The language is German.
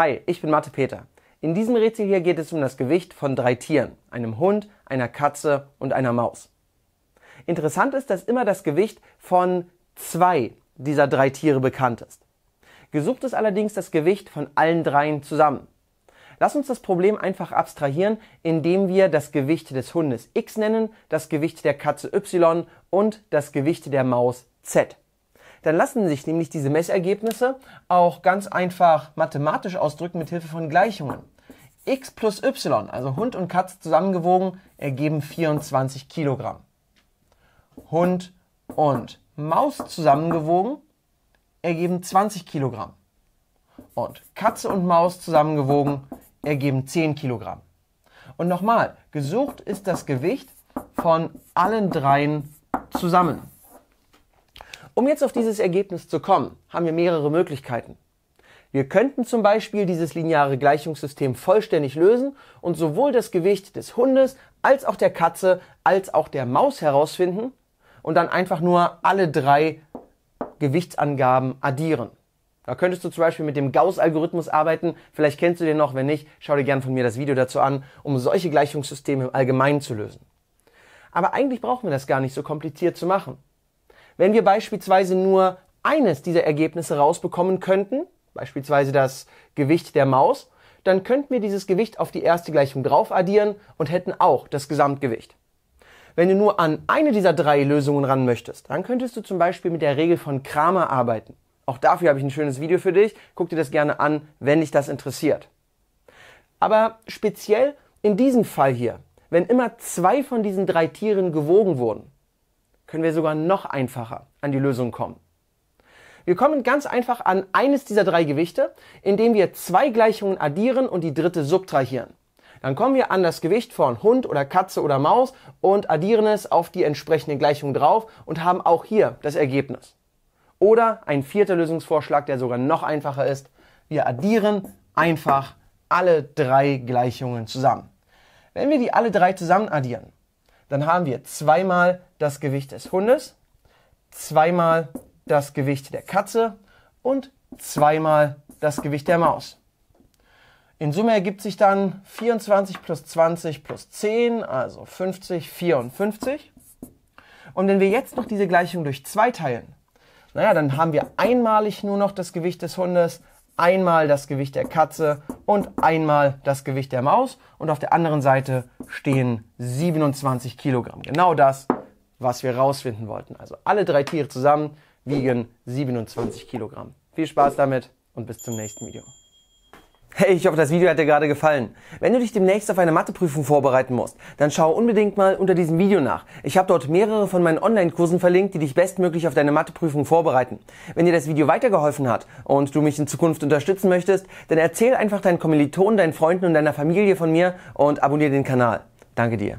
Hi, ich bin Mathe Peter. In diesem Rätsel hier geht es um das Gewicht von drei Tieren, einem Hund, einer Katze und einer Maus. Interessant ist, dass immer das Gewicht von zwei dieser drei Tiere bekannt ist. Gesucht ist allerdings das Gewicht von allen dreien zusammen. Lass uns das Problem einfach abstrahieren, indem wir das Gewicht des Hundes x nennen, das Gewicht der Katze y und das Gewicht der Maus z. Dann lassen sich nämlich diese Messergebnisse auch ganz einfach mathematisch ausdrücken mit Hilfe von Gleichungen. x plus y, also Hund und Katze zusammengewogen, ergeben 24 Kilogramm. Hund und Maus zusammengewogen ergeben 20 Kilogramm. Und Katze und Maus zusammengewogen ergeben 10 Kilogramm. Und nochmal, gesucht ist das Gewicht von allen dreien zusammen. Um jetzt auf dieses Ergebnis zu kommen, haben wir mehrere Möglichkeiten. Wir könnten zum Beispiel dieses lineare Gleichungssystem vollständig lösen und sowohl das Gewicht des Hundes als auch der Katze als auch der Maus herausfinden und dann einfach nur alle drei Gewichtsangaben addieren. Da könntest du zum Beispiel mit dem Gauss-Algorithmus arbeiten. Vielleicht kennst du den noch. Wenn nicht, schau dir gern von mir das Video dazu an, um solche Gleichungssysteme im Allgemeinen zu lösen. Aber eigentlich brauchen wir das gar nicht so kompliziert zu machen. Wenn wir beispielsweise nur eines dieser Ergebnisse rausbekommen könnten, beispielsweise das Gewicht der Maus, dann könnten wir dieses Gewicht auf die erste Gleichung drauf addieren und hätten auch das Gesamtgewicht. Wenn du nur an eine dieser drei Lösungen ran möchtest, dann könntest du zum Beispiel mit der Regel von Kramer arbeiten. Auch dafür habe ich ein schönes Video für dich. Guck dir das gerne an, wenn dich das interessiert. Aber speziell in diesem Fall hier, wenn immer zwei von diesen drei Tieren gewogen wurden, können wir sogar noch einfacher an die Lösung kommen. Wir kommen ganz einfach an eines dieser drei Gewichte, indem wir zwei Gleichungen addieren und die dritte subtrahieren. Dann kommen wir an das Gewicht von Hund oder Katze oder Maus und addieren es auf die entsprechende Gleichung drauf und haben auch hier das Ergebnis. Oder ein vierter Lösungsvorschlag, der sogar noch einfacher ist. Wir addieren einfach alle drei Gleichungen zusammen. Wenn wir die alle drei zusammen addieren, dann haben wir zweimal das Gewicht des Hundes, zweimal das Gewicht der Katze und zweimal das Gewicht der Maus. In Summe ergibt sich dann 24 plus 20 plus 10, also 50, 54. Und wenn wir jetzt noch diese Gleichung durch 2 teilen, naja, dann haben wir einmalig nur noch das Gewicht des Hundes, einmal das Gewicht der Katze und einmal das Gewicht der Maus. Und auf der anderen Seite stehen 27 Kilogramm. Genau das, was wir rausfinden wollten. Also alle drei Tiere zusammen wiegen 27 Kilogramm. Viel Spaß damit und bis zum nächsten Video. Hey, ich hoffe, das Video hat dir gerade gefallen. Wenn du dich demnächst auf eine Matheprüfung vorbereiten musst, dann schau unbedingt mal unter diesem Video nach. Ich habe dort mehrere von meinen Online-Kursen verlinkt, die dich bestmöglich auf deine Matheprüfung vorbereiten. Wenn dir das Video weitergeholfen hat und du mich in Zukunft unterstützen möchtest, dann erzähl einfach deinen Kommilitonen, deinen Freunden und deiner Familie von mir und abonniere den Kanal. Danke dir.